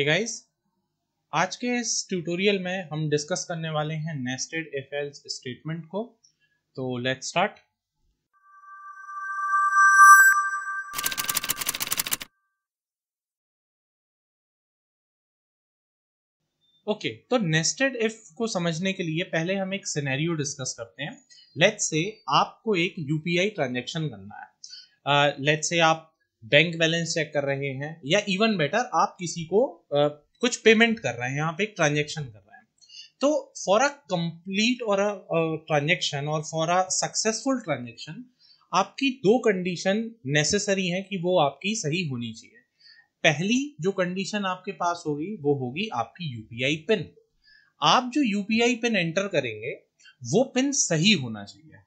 hey guys आज के इस ट्यूटोरियल में हम डिस्कस करने वाले हैं नेस्टेड इफ एल्स स्टेटमेंट को तो लेट्स स्टार्ट ओके तो नेस्टेड इफ को समझने के लिए पहले हम एक सिनेरियो डिस्कस करते हैं लेट्स से आपको एक यूपीआई ट्रांजैक्शन करना है लेट्स uh, से आप बैंक बैलेंस चेक कर रहे हैं या इवन बेटर आप किसी को आ, कुछ पेमेंट कर रहे हैं यहाँ पे एक ट्रांजेक्शन कर रहे हैं तो फॉर अ कंप्लीट और ट्रांजेक्शन और फॉर अ सक्सेसफुल ट्रांजेक्शन आपकी दो कंडीशन नेसेसरी है कि वो आपकी सही होनी चाहिए पहली जो कंडीशन आपके पास होगी वो होगी आपकी यूपीआई पिन आप जो यूपीआई पिन एंटर करेंगे वो पिन सही होना चाहिए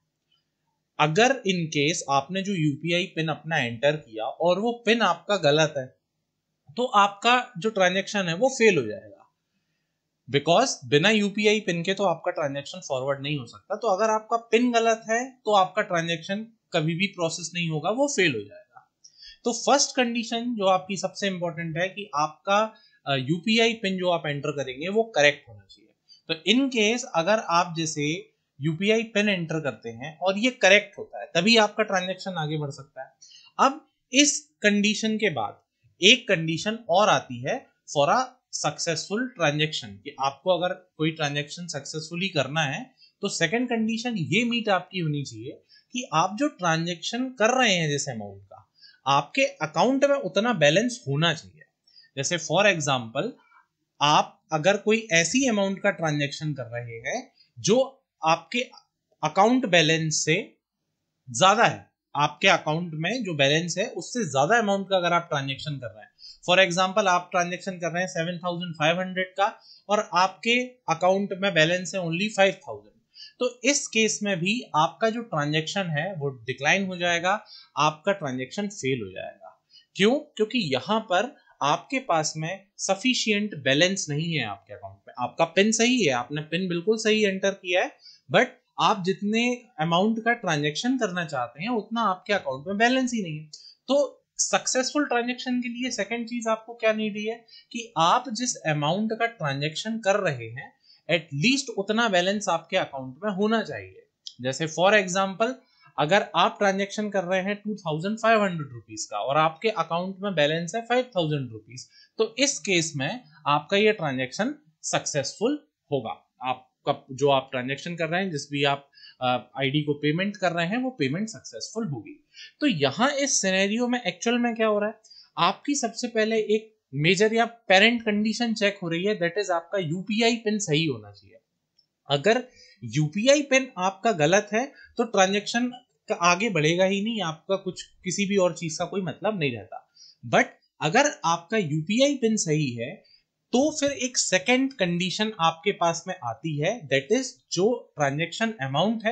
अगर इन केस आपने जो यूपीआई पिन अपना एंटर किया और वो पिन आपका गलत है तो आपका जो ट्रांजेक्शन है वो फेल हो जाएगा बिकॉज बिना यूपीआई पिन के तो आपका ट्रांजेक्शन फॉरवर्ड नहीं हो सकता तो अगर आपका पिन गलत है तो आपका ट्रांजेक्शन कभी भी प्रोसेस नहीं होगा वो फेल हो जाएगा तो फर्स्ट कंडीशन जो आपकी सबसे इंपॉर्टेंट है कि आपका यूपीआई पिन जो आप एंटर करेंगे वो करेक्ट होना चाहिए तो इन केस अगर आप जैसे यूपीआई पिन एंटर करते हैं और ये करेक्ट होता है तभी आपका ट्रांजेक्शन आगे बढ़ सकता है अब इस कंडीशन के बाद एक कंडीशन और आती है फॉर अ सक्सेसफुल ट्रांजेक्शन कि आपको अगर कोई ट्रांजेक्शन सक्सेसफुली करना है तो सेकंड कंडीशन ये मीट आपकी होनी चाहिए कि आप जो ट्रांजेक्शन कर रहे हैं जैसे अमाउंट का आपके अकाउंट में उतना बैलेंस होना चाहिए जैसे फॉर एग्जाम्पल आप अगर कोई ऐसी अमाउंट का ट्रांजेक्शन कर रहे हैं जो आपके अकाउंट बैलेंस से ज़्यादा है आपके अकाउंट में जो बैलेंस है उससे ज़्यादा अमाउंट का अगर आप ट्रांजेक्शन कर रहे हैं फॉर एग्जाम्पल आप ट्रांजेक्शन कर रहे हैं सेवन थाउजेंड फाइव हंड्रेड का और आपके अकाउंट में बैलेंस है ओनली फाइव थाउजेंड तो इस केस में भी आपका जो ट्रांजेक्शन है वो डिक्लाइन हो जाएगा आपका ट्रांजेक्शन फेल हो जाएगा क्यों क्योंकि यहां पर आपके पास में सफिशियंट बैलेंस नहीं है आपके अकाउंट में आपका पिन सही है आपने पिन बिल्कुल सही एंटर किया है बट आप जितने अमाउंट का ट्रांजेक्शन करना चाहते हैं उतना आपके अकाउंट में बैलेंस ही नहीं है तो सक्सेसफुल ट्रांजेक्शन के लिए सेकेंड चीज आपको क्या नीड है कि आप जिस अमाउंट का ट्रांजेक्शन कर रहे हैं एटलीस्ट उतना बैलेंस आपके अकाउंट में होना चाहिए जैसे फॉर एग्जाम्पल अगर आप ट्रांजेक्शन कर रहे हैं two thousand five hundred rupees का और आपके अकाउंट में बैलेंस है फाइव थाउजेंड रुपीज तो इस केस में आपका ये ट्रांजेक्शन सक्सेसफुल होगा आप का जो आप ट्रांजेक्शन कर रहे हैं जिस भी आप आईडी को पेमेंट कर रहे हैं वो पेमेंट सक्सेसफुल होगी तो यहाँ इस सिनेरियो में एक्चुअल में क्या हो रहा है आपकी सबसे पहले एक मेजर या पेरेंट कंडीशन चेक हो रही है दैट इज आपका यूपीआई पिन सही होना चाहिए अगर यूपीआई पिन आपका गलत है तो ट्रांजेक्शन का आगे बढ़ेगा ही नहीं आपका कुछ किसी भी और चीज का कोई मतलब नहीं रहता बट अगर आपका यूपीआई पिन सही है तो फिर एक सेकेंड कंडीशन आपके पास में आती है दैट इज जो ट्रांजेक्शन अमाउंट है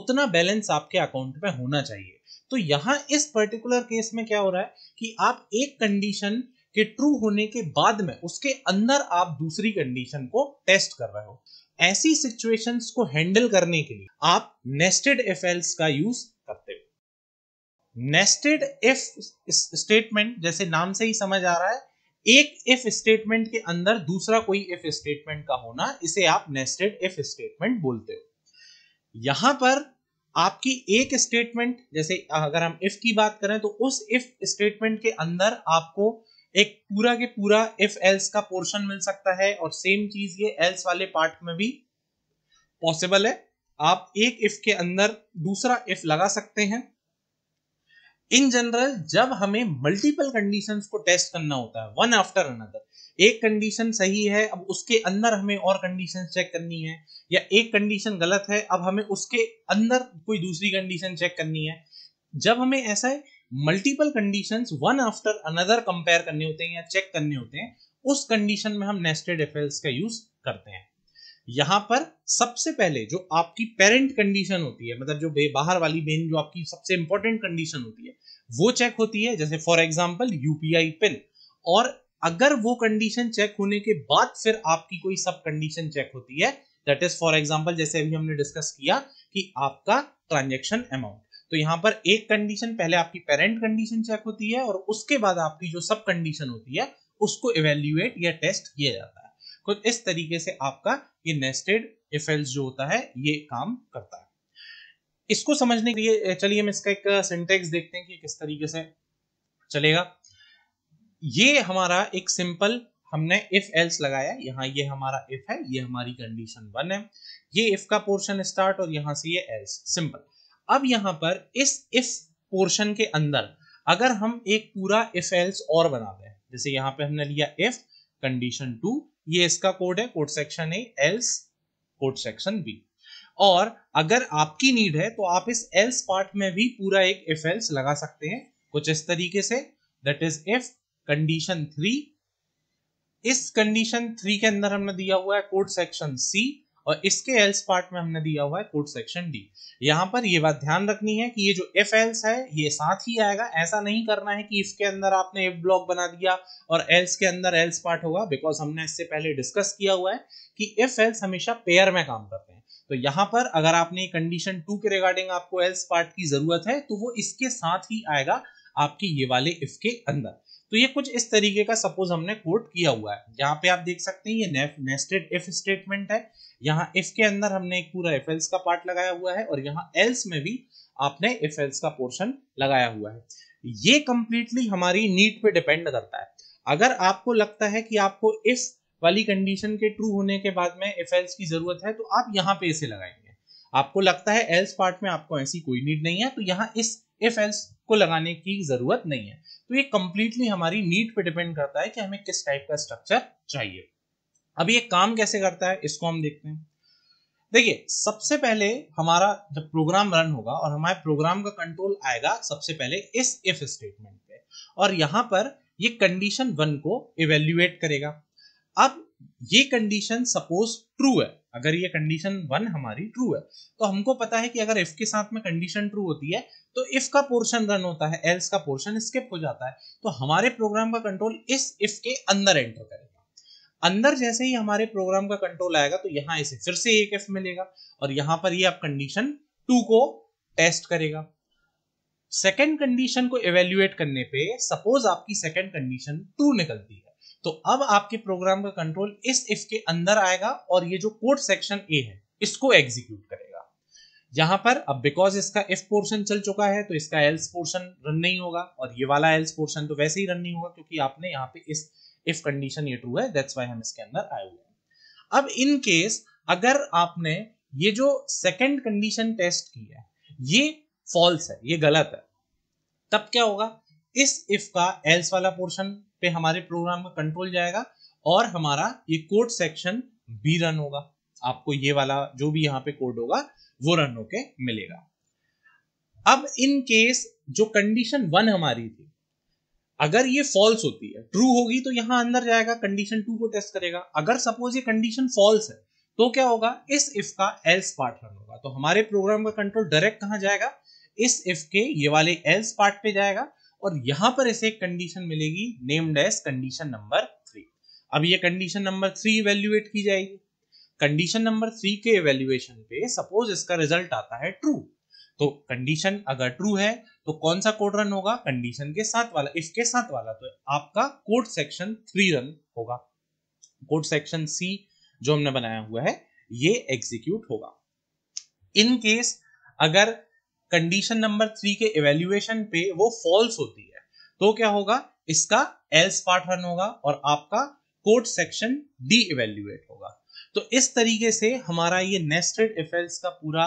उतना बैलेंस आपके अकाउंट में होना चाहिए तो यहां इस पर्टिकुलर केस में क्या हो रहा है कि आप एक कंडीशन के ट्रू होने के बाद में उसके अंदर आप दूसरी कंडीशन को टेस्ट कर रहे हो ऐसी सिचुएशंस को हैंडल करने के लिए आप नेस्टेड इफ एल्स का यूज करते हो नेस्टेड इफ स्टेटमेंट जैसे नाम से ही समझ आ रहा है एक इफ स्टेटमेंट के अंदर दूसरा कोई इफ स्टेटमेंट का होना इसे आप नेस्टेड इफ स्टेटमेंट बोलते हो यहां पर आपकी एक स्टेटमेंट जैसे अगर हम इफ की बात करें तो उस इफ स्टेटमेंट के अंदर आपको एक पूरा के पूरा इफ एल्स का पोर्शन मिल सकता है और सेम चीज ये एल्स वाले पार्ट में भी पॉसिबल है आप एक इफ के अंदर दूसरा इफ लगा सकते हैं इन जनरल जब हमें मल्टीपल कंडीशंस को टेस्ट करना होता है वन आफ्टर अनदर एक कंडीशन सही है अब उसके अंदर हमें और कंडीशन चेक करनी है या एक कंडीशन गलत है अब हमें उसके अंदर कोई दूसरी कंडीशन चेक करनी है जब हमें ऐसा है multiple condition one after another compare करने होते हैं या चेक करने होते हैं उस कंडीशन में हम नेस्टेड एफएल्स का यूज करते हैं यहां पर सबसे पहले जो आपकी पेरेंट कंडीशन होती है मतलब जो बाहर वाली मेन जो आपकी सबसे इंपॉर्टेंट कंडीशन होती है वो चेक होती है जैसे फॉर एग्जाम्पल यूपीआई पिन और अगर वो कंडीशन चेक होने के बाद फिर आपकी कोई सब कंडीशन चेक होती है दैट इज फॉर एग्जाम्पल जैसे अभी हमने डिस्कस किया कि आपका ट्रांजेक्शन अमाउंट तो यहां पर एक कंडीशन पहले आपकी पेरेंट कंडीशन चेक होती है और उसके बाद आपकी जो सब कंडीशन होती है उसको इवेल्युएट या टेस्ट किया जाता है कुछ इस तरीके से आपका ये नेस्टेड इफ एल्स जो होता है ये काम करता है इसको समझने के लिए चलिए हम इसका एक सिंटेक्स देखते हैं कि किस तरीके से चलेगा ये हमारा एक सिंपल हमने इफ एल्स लगाया यहाँ ये हमारा इफ है ये हमारी कंडीशन वन है ये इफ का पोर्शन स्टार्ट और यहां से ये एल्स सिंपल अब यहां पर इस इफ पोर्शन के अंदर अगर हम एक पूरा इफ एल्स और बनाते हैं जैसे यहां पे हमने लिया इफ कंडीशन टू ये इसका कोड है code section A else code section B और अगर आपकी नीड है तो आप इस एल्स पार्ट में भी पूरा एक इफ एल्स लगा सकते हैं कुछ इस तरीके से that is if condition three इस कंडीशन थ्री के अंदर हमने दिया हुआ है कोड सेक्शन सी और इसके एल्स पार्ट में हमने दिया हुआ है कोड सेक्शन डी यहाँ पर ये बात ध्यान रखनी है कि ये जो एफ एल्स है ये साथ ही आएगा ऐसा नहीं करना है कि इसके अंदर आपने एफ ब्लॉक बना दिया और एल्स के अंदर एल्स पार्ट होगा बिकॉज हमने इससे पहले डिस्कस किया हुआ है कि एफ एल्स हमेशा पेयर में काम करते हैं तो यहां पर अगर आपने कंडीशन टू के रिगार्डिंग आपको एल्स पार्ट की जरूरत है तो वो इसके साथ ही आएगा आपके ये वाले इफ के अंदर तो ये कुछ इस तरीके का सपोज हमने कोट किया हुआ है यहाँ पे आप देख सकते हैं ये नेस्टेड इफ स्टेटमेंट है यहाँ इफ के अंदर हमने एक पूरा इफ एल्स का पार्ट लगाया हुआ है और यहाँ एल्स में भी आपने इफ एल्स का पोर्शन लगाया हुआ है ये कंप्लीटली हमारी नीट पे डिपेंड करता है अगर आपको लगता है कि आपको इस वाली कंडीशन के ट्रू होने के बाद में इफ एल्स की जरूरत है तो आप यहाँ पे इसे लगाएंगे आपको लगता है एल्स पार्ट में आपको ऐसी कोई नीड नहीं है तो यहाँ इस इफ एल्स को लगाने की जरूरत नहीं है तो ये कंप्लीटली हमारी नीड पे डिपेंड करता है कि हमें किस टाइप का स्ट्रक्चर चाहिए अब ये काम कैसे करता है इसको हम देखते हैं देखिए सबसे पहले हमारा जब प्रोग्राम रन होगा और हमारे प्रोग्राम का कंट्रोल आएगा सबसे पहले इस इफ स्टेटमेंट पे और यहां पर ये कंडीशन वन को इवेल्युएट करेगा अब ये कंडीशन सपोज ट्रू है अगर ये कंडीशन वन हमारी ट्रू है तो हमको पता है कि अगर इफ के साथ में कंडीशन ट्रू होती है तो इफ का पोर्शन रन होता है एल्स का पोर्शन स्किप हो जाता है तो हमारे प्रोग्राम का कंट्रोल इस इफ के अंदर एंटर करेगा अंदर जैसे ही हमारे प्रोग्राम का कंट्रोल आएगा तो यहां इसे फिर से एक इफ मिलेगा और यहां पर ये यह आप कंडीशन टू को टेस्ट करेगा सेकेंड कंडीशन को इवेल्युएट करने पे सपोज आपकी सेकेंड कंडीशन टू निकलती है तो अब आपके प्रोग्राम का कंट्रोल इस इफ के अंदर आएगा और ये जो कोड सेक्शन ए है इसको एग्जीक्यूट करेगा यहां पर अब बिकॉज इसका इफ पोर्शन चल चुका है तो इसका एल्स पोर्शन रन नहीं होगा और ये वाला एल्स पोर्शन तो वैसे ही रन नहीं होगा क्योंकि आपने यहाँ पे इस इफ कंडीशन ये ट्रू है दैट्स व्हाई हम इसके अंदर आए हुए हैं अब इन केस अगर आपने ये जो सेकंड कंडीशन टेस्ट की है ये फॉल्स है ये गलत है तब क्या होगा इस इफ का एल्स वाला पोर्शन पे हमारे प्रोग्राम का कंट्रोल जाएगा और हमारा ये कोड सेक्शन बी रन होगा आपको ये वाला जो भी यहाँ पे कोड होगा वो रन होके मिलेगा अब इन केस जो कंडीशन वन हमारी थी अगर ये फॉल्स होती है ट्रू होगी तो यहां अंदर जाएगा कंडीशन टू को टेस्ट करेगा अगर सपोज ये कंडीशन फॉल्स है तो क्या होगा इस इफ का एल्स पार्ट रन होगा तो हमारे प्रोग्राम का कंट्रोल डायरेक्ट कहां जाएगा इस इफ के ये वाले एल्स पार्ट पे जाएगा और यहां पर इसे एक कंडीशन मिलेगी named as condition number three अब ये कंडीशन नंबर थ्री इवेल्युएट की जाएगी कंडीशन नंबर थ्री के इवेल्युएशन पे सपोज इसका रिजल्ट आता है ट्रू तो कंडीशन अगर ट्रू है तो कौन सा कोड रन होगा कंडीशन के साथ वाला इसके साथ वाला तो आपका कोड सेक्शन थ्री रन होगा कोड सेक्शन सी जो हमने बनाया हुआ है ये एग्जीक्यूट होगा इन केस अगर कंडीशन नंबर थ्री के इवेल्युएशन पे वो फॉल्स होती है तो क्या होगा इसका एल्स पार्ट रन होगा और आपका कोड सेक्शन डी इवेल्युएट होगा तो इस तरीके से हमारा ये नेस्टेड इफेल्स का पूरा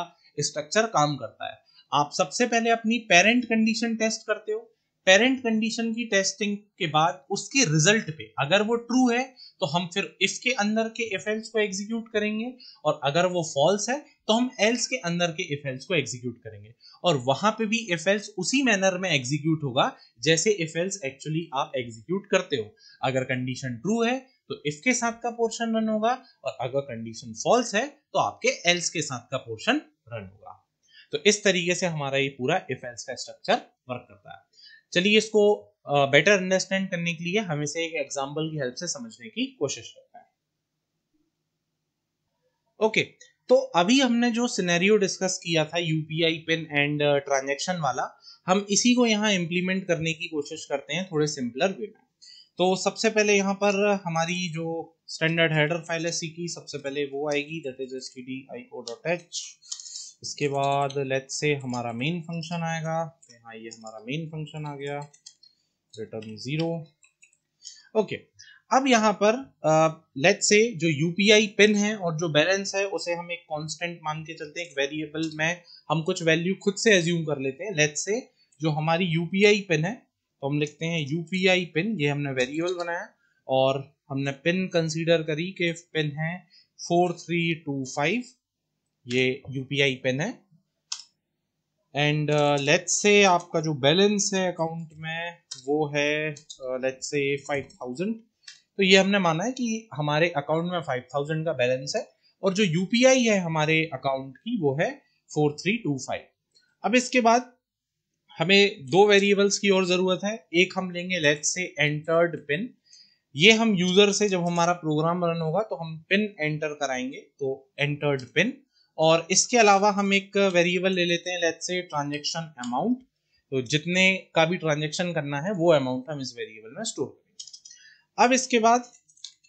स्ट्रक्चर काम करता है आप सबसे पहले अपनी पेरेंट कंडीशन टेस्ट करते हो पेरेंट कंडीशन की टेस्टिंग के बाद उसके रिजल्ट पे अगर वो ट्रू है तो हम फिर इसके अंदर के इफ एल्स को एग्जीक्यूट करेंगे और अगर वो फॉल्स है तो हम एल्स के अंदर के इफ एल्स को एग्जीक्यूट करेंगे और वहां पे भी इफ एल्स उसी मैनर में एग्जीक्यूट होगा जैसे इफ एल्स एक्चुअली आप एग्जीक्यूट करते हो अगर कंडीशन ट्रू है तो इफ के साथ का पोर्शन रन होगा और अगर कंडीशन फॉल्स है तो आपके एल्स के साथ का पोर्शन रन होगा तो इस तरीके से हमारा ये पूरा इफ एल्स का स्ट्रक्चर वर्क करता है चलिए इसको बेटर अंडरस्टैंड करने के लिए हम इसे एक एग्जाम्पल की हेल्प से समझने की कोशिश करते हैं ओके तो अभी हमने जो सिनेरियो डिस्कस किया था यूपीआई पिन एंड ट्रांजेक्शन वाला हम इसी को यहाँ इम्प्लीमेंट करने की कोशिश करते हैं थोड़े सिंपलर वे में तो सबसे पहले यहाँ पर हमारी जो स्टैंडर्ड हेडर फाइल है सी की सबसे पहले वो आएगी दैट इज एस की D I O dot H इसके बाद लेट्स से हमारा मेन फंक्शन आएगा हाँ ये हमारा मेन फंक्शन आ गया रिटर्न जीरो ओके अब यहाँ पर लेट uh, से जो यूपीआई पिन है और जो बैलेंस है उसे हम एक कांस्टेंट मान के चलते हैं एक वेरिएबल में हम कुछ वैल्यू खुद से एज्यूम कर लेते हैं लेट से जो हमारी यूपीआई पिन है तो हम लिखते हैं यूपीआई पिन ये हमने वेरिएबल बनाया और हमने पिन कंसीडर करी कि पिन है फोर थ्री टू फाइव ये यूपीआई पिन है एंड लेट्स से आपका जो बैलेंस है अकाउंट में वो है लेट्स से फाइव थाउजेंड तो ये हमने माना है कि हमारे अकाउंट में फाइव थाउजेंड का बैलेंस है और जो यूपीआई है हमारे अकाउंट की वो है फोर थ्री टू फाइव अब इसके बाद हमें दो वेरिएबल्स की और ज़रूरत है एक हम लेंगे लेट से एंटर्ड पिन ये हम यूज़र से जब हमारा प्रोग्राम रन होगा तो हम पिन एंटर कराएंगे तो एंटर्ड पिन और इसके अलावा हम एक वेरिएबल ले लेते हैं लेट से ट्रांजेक्शन अमाउंट तो जितने का भी ट्रांजेक्शन करना है वो अमाउंट हम इस वेरिएबल में स्टोर करेंगे अब इसके बाद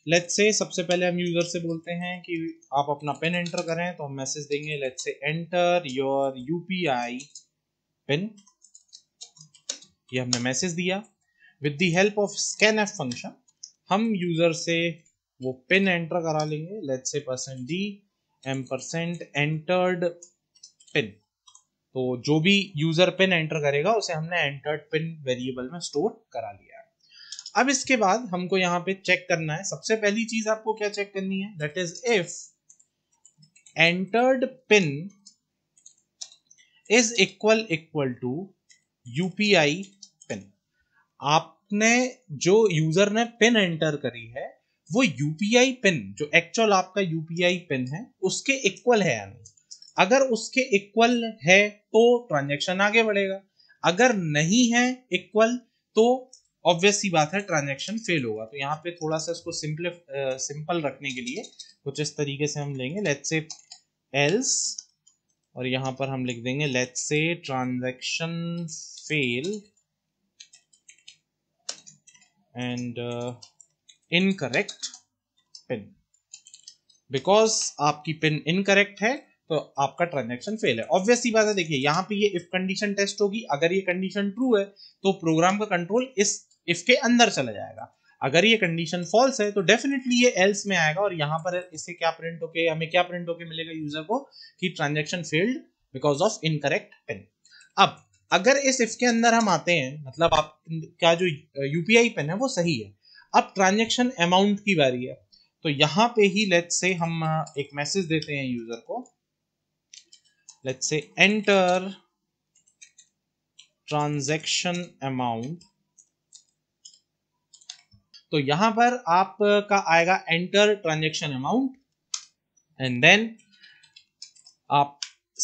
लेट से सबसे पहले हम यूजर से बोलते हैं कि आप अपना पिन एंटर करें तो हम मैसेज देंगे लेट से एंटर योर यूपीआई पिन ये हमने मैसेज दिया with the help of scan F function हम यूजर से वो पिन एंटर करा लेंगे let's say percent D M percent entered pin तो जो भी यूजर पिन एंटर करेगा उसे हमने एंटर्ड पिन वेरिएबल में स्टोर करा लिया अब इसके बाद हमको यहाँ पे चेक करना है सबसे पहली चीज आपको क्या चेक करनी है that is if entered pin is equal equal to UPI pin आपने जो यूजर ने पिन एंटर करी है वो यूपीआई पिन जो एक्चुअल आपका यूपीआई पिन है उसके इक्वल है या नहीं अगर उसके इक्वल है तो ट्रांजेक्शन आगे बढ़ेगा अगर नहीं है इक्वल तो ऑब्वियस सी बात है ट्रांजेक्शन फेल होगा तो यहाँ पे थोड़ा सा इसको सिंपल सिंपल रखने के लिए कुछ इस तरीके से हम लेंगे लेट्स से एल्स और यहाँ पर हम लिख देंगे let's say transaction fail and uh, incorrect pin because आपकी पिन इनकरेक्ट है तो आपका ट्रांजेक्शन फेल है ऑब्वियस सी बात है देखिए यहां पे ये इफ कंडीशन टेस्ट होगी अगर ये कंडीशन ट्रू है तो प्रोग्राम का कंट्रोल इस इफ के अंदर चला जाएगा अगर ये कंडीशन फॉल्स है तो डेफिनेटली ये एल्स में आएगा और यहाँ पर इससे क्या प्रिंट होके हमें क्या प्रिंट होके मिलेगा यूजर को कि transaction failed because of incorrect pin अब अगर इस इफ के अंदर हम आते हैं मतलब आप क्या जो यूपीआई पिन है वो सही है अब ट्रांजेक्शन अमाउंट की बारी है तो यहां पे ही लेट से हम एक मैसेज देते हैं यूजर को लेट से एंटर ट्रांजेक्शन अमाउंट तो यहां पर आपका आएगा enter transaction amount and then आप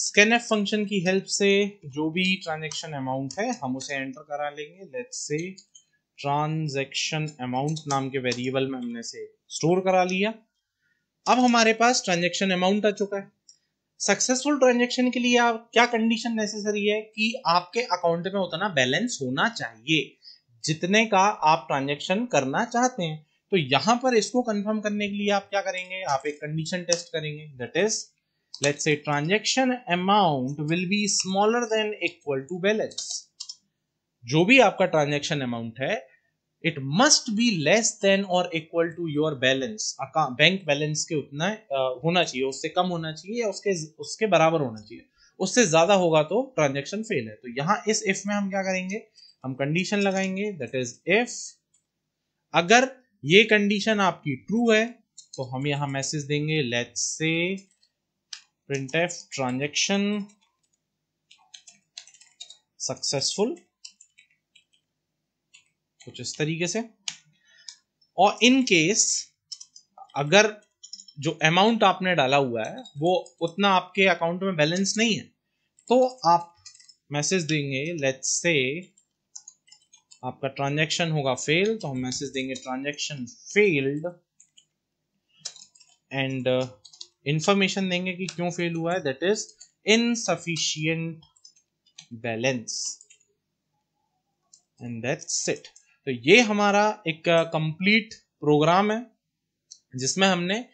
स्कैनएफ फंक्शन की हेल्प से जो भी ट्रांजेक्शन अमाउंट है हम उसे एंटर करा लेंगे लेट्स से ट्रांजेक्शन अमाउंट नाम के वेरिएबल में हमने से स्टोर करा लिया अब हमारे पास ट्रांजेक्शन अमाउंट आ चुका है सक्सेसफुल ट्रांजेक्शन के लिए आप क्या कंडीशन नेसेसरी है कि आपके अकाउंट में उतना बैलेंस होना चाहिए जितने का आप ट्रांजेक्शन करना चाहते हैं तो यहां पर इसको कंफर्म करने के लिए आप क्या करेंगे आप एक कंडीशन टेस्ट करेंगे that is let's say transaction amount will be smaller than equal to balance जो भी आपका ट्रांजेक्शन अमाउंट है it must be less than और equal to your balance account bank balance के उतना होना चाहिए उससे कम होना चाहिए या उसके उसके बराबर होना चाहिए उससे ज्यादा होगा तो ट्रांजेक्शन फेल है तो यहाँ इस इफ में हम क्या करेंगे हम कंडीशन लगाएंगे दैट इज इफ अगर ये कंडीशन आपकी ट्रू है तो हम यहां मैसेज देंगे लेट्स से एफ ट्रांजेक्शन सक्सेसफुल कुछ इस तरीके से और इन केस अगर जो अमाउंट आपने डाला हुआ है वो उतना आपके अकाउंट में बैलेंस नहीं है तो आप मैसेज देंगे लेट्स से आपका ट्रांजैक्शन होगा फेल तो हम मैसेज देंगे ट्रांजैक्शन फेल्ड एंड इंफॉर्मेशन देंगे कि क्यों फेल हुआ है that is insufficient balance and that's it तो ये हमारा एक कंप्लीट प्रोग्राम है जिसमें हमने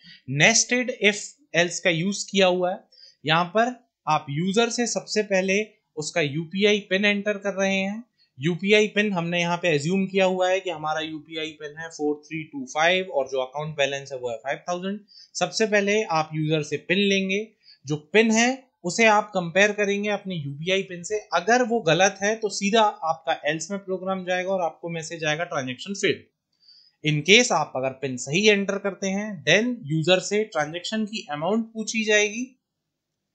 नेस्टेड इफ एल्स का यूज किया हुआ है यहाँ पर आप यूजर से सबसे पहले उसका यूपीआई पिन एंटर कर रहे हैं यूपीआई पिन हमने यहाँ पे एज्यूम किया हुआ है कि हमारा यूपीआई पिन है फोर थ्री टू फाइव और जो अकाउंट बैलेंस है वो है फाइव थाउजेंड सबसे पहले आप यूजर से पिन लेंगे जो पिन है उसे आप कंपेयर करेंगे अपने यूपीआई पिन से अगर वो गलत है तो सीधा आपका एल्स में प्रोग्राम जाएगा और आपको मैसेज आएगा ट्रांजेक्शन फेल इन केस आप अगर पिन सही एंटर करते हैं देन यूजर से ट्रांजेक्शन की अमाउंट पूछी जाएगी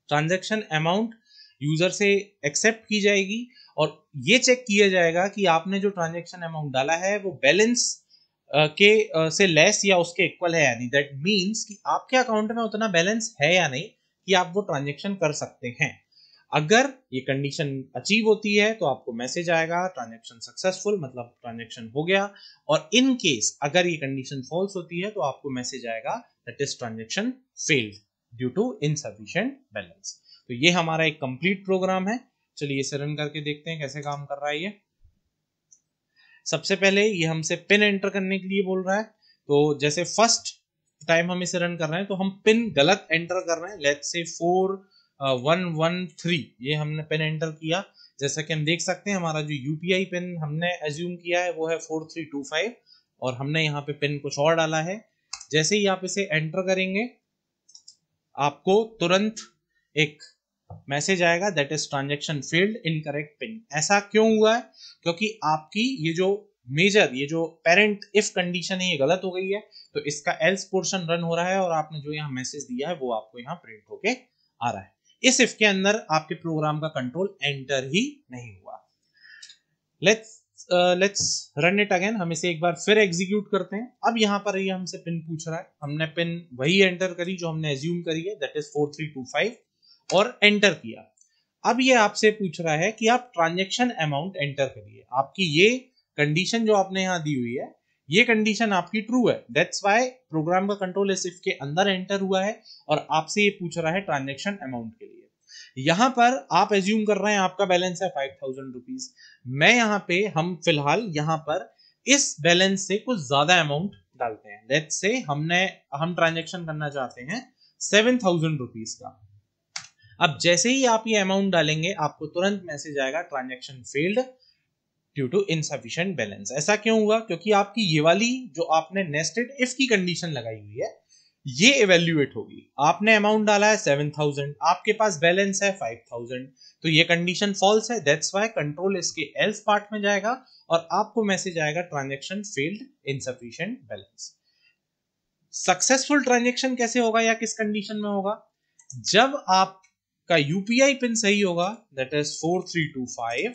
ट्रांजेक्शन अमाउंट यूजर से एक्सेप्ट की जाएगी और ये चेक किया जाएगा कि आपने जो ट्रांजेक्शन अमाउंट डाला है वो बैलेंस के से लेस या उसके इक्वल है यानी दैट मीन्स कि आपके अकाउंट में उतना बैलेंस है या नहीं कि आप वो ट्रांजेक्शन कर सकते हैं अगर ये कंडीशन अचीव होती है तो आपको मैसेज आएगा ट्रांजेक्शन सक्सेसफुल मतलब ट्रांजेक्शन हो गया और इन केस अगर ये कंडीशन फॉल्स होती है तो आपको मैसेज आएगा that is transaction failed due to insufficient balance तो ये हमारा एक कंप्लीट प्रोग्राम है चलिए इसे रन करके देखते हैं कैसे काम कर रहा है ये सबसे पहले ये हमसे पिन एंटर करने के लिए बोल रहा है तो जैसे फर्स्ट टाइम हम इसे रन कर रहे हैं तो हम पिन गलत एंटर कर रहे हैं लेट से फोर वन वन थ्री ये हमने पिन एंटर किया जैसा कि हम देख सकते हैं हमारा जो यूपीआई पिन हमने एज्यूम किया है वो है फोर थ्री टू फाइव और हमने यहाँ पे पिन कुछ और डाला है जैसे ही आप इसे एंटर करेंगे आपको तुरंत एक मैसेज आएगा that is transaction failed incorrect pin ऐसा क्यों हुआ है क्योंकि आपकी ये जो मेजर ये जो पेरेंट इफ कंडीशन है ये गलत हो गई है तो इसका एल्स पोर्शन रन हो रहा है और आपने जो यहाँ मैसेज दिया है वो आपको यहाँ प्रिंट होके आ रहा है इस इफ के अंदर आपके प्रोग्राम का कंट्रोल एंटर ही नहीं हुआ let's let's run it again हम इसे एक बार फिर एग्जीक्यूट करते हैं अब यहाँ पर ये हमसे पिन पूछ रहा है हमने पिन वही एंटर करी जो हमने एज्यूम करी है दैट इज 4325 और एंटर किया अब ये आपसे पूछ रहा है कि आप ट्रांजेक्शन अमाउंट एंटर करिए आपकी ये कंडीशन जो आपने यहाँ दी हुई है ये कंडीशन आपकी ट्रू है दैट्स वाई प्रोग्राम का कंट्रोल इस इफ के अंदर एंटर हुआ है और आपसे ये पूछ रहा है ट्रांजेक्शन अमाउंट के लिए यहां पर आप एज्यूम कर रहे हैं आपका बैलेंस है फाइव थाउजेंड रुपीज मैं यहाँ पे हम फिलहाल यहाँ पर इस बैलेंस से कुछ ज्यादा अमाउंट डालते हैं लेट्स से हमने हम ट्रांजेक्शन करना चाहते हैं सेवन थाउजेंड रुपीज का अब जैसे ही आप ये अमाउंट डालेंगे आपको तुरंत मैसेज आएगा transaction failed due to insufficient balance ऐसा क्यों हुआ क्योंकि आपकी ये वाली जो आपने नेस्टेड इफ की कंडीशन लगाई हुई है ये इवेल्युएट होगी आपने अमाउंट डाला है सेवन थाउजेंड आपके पास बैलेंस है फाइव थाउजेंड तो ये कंडीशन फॉल्स है दैट्स वाई कंट्रोल इसके एल्स पार्ट में जाएगा और आपको मैसेज आएगा transaction failed insufficient balance successful transaction कैसे होगा या किस कंडीशन में होगा जब आपका यूपीआई पिन सही होगा that is four three two five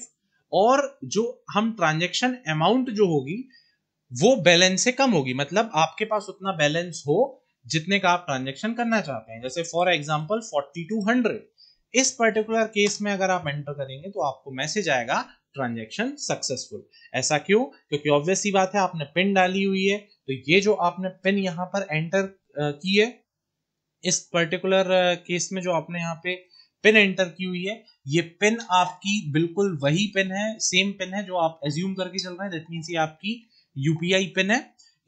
और जो हम ट्रांजेक्शन अमाउंट जो होगी वो बैलेंस से कम होगी मतलब आपके पास उतना बैलेंस हो जितने का आप ट्रांजेक्शन करना चाहते हैं जैसे for example forty two hundred इस पर्टिकुलर केस में अगर आप एंटर करेंगे तो आपको मैसेज आएगा ट्रांजेक्शन सक्सेसफुल ऐसा क्यों क्योंकि ऑब्वियस ही बात है आपने पिन डाली हुई है तो ये जो आपने पिन यहाँ पर एंटर की है इस पर्टिकुलर केस में जो आपने यहाँ पे पिन एंटर की हुई है ये पिन आपकी बिल्कुल वही पिन है सेम पिन है जो आप एज्यूम करके चल रहे हैं दैट मीन्स ये आपकी यूपीआई पिन है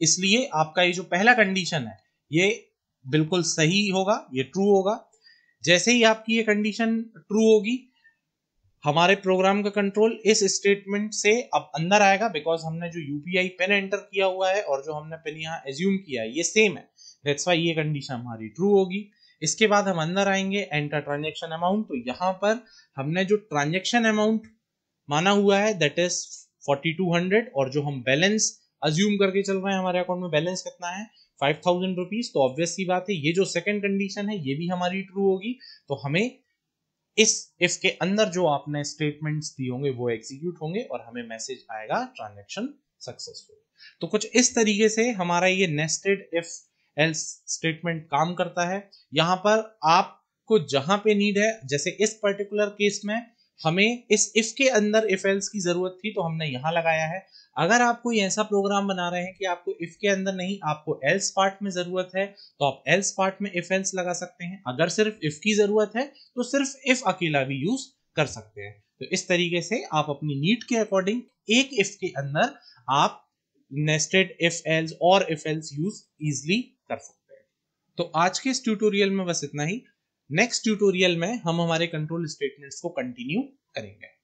इसलिए आपका ये जो पहला कंडीशन है ये बिल्कुल सही होगा ये ट्रू होगा जैसे ही आपकी ये कंडीशन ट्रू होगी हमारे प्रोग्राम का कंट्रोल इस स्टेटमेंट से अब अंदर आएगा बिकॉज हमने जो यूपीआई पिन एंटर किया हुआ है और जो हमने पिन यहाँ एज्यूम किया है ये सेम है दैट्स वाई ये कंडीशन हमारी ट्रू होगी इसके बाद हम अंदर आएंगे एंटर ट्रांजेक्शन अमाउंट तो यहां पर हमने जो ट्रांजेक्शन अमाउंट माना हुआ है दैट इज 4200 और जो हम बैलेंस अज्यूम करके चल रहे हैं हमारे अकाउंट में बैलेंस कितना है फाइव थाउजेंड रुपीज तो ऑब्वियसली बात है ये जो सेकंड कंडीशन है ये भी हमारी ट्रू होगी तो हमें इस इफ के अंदर जो आपने स्टेटमेंट्स दिए होंगे वो एग्जीक्यूट होंगे और हमें मैसेज आएगा ट्रांजेक्शन सक्सेसफुल तो कुछ इस तरीके से हमारा ये नेस्टेड इफ एल्स स्टेटमेंट काम करता है यहाँ पर आपको जहां पे नीड है जैसे इस पर्टिकुलर केस में हमें इस इफ के अंदर इफ एल्स की जरूरत थी तो हमने यहाँ लगाया है अगर आप कोई ऐसा प्रोग्राम बना रहे हैं कि आपको इफ के अंदर नहीं आपको एल्स पार्ट में जरूरत है तो आप एल्स पार्ट में इफ एल्स लगा सकते हैं अगर सिर्फ इफ की जरूरत है तो सिर्फ इफ अकेला भी यूज कर सकते हैं तो इस तरीके से आप अपनी नीड के अकॉर्डिंग एक इफ के अंदर आप नेस्टेड इफ एल्स और इफ एल्स यूज इजली कर सकते हैं तो आज के इस ट्यूटोरियल में बस इतना ही नेक्स्ट ट्यूटोरियल में हम हमारे कंट्रोल स्टेटमेंट्स को कंटिन्यू करेंगे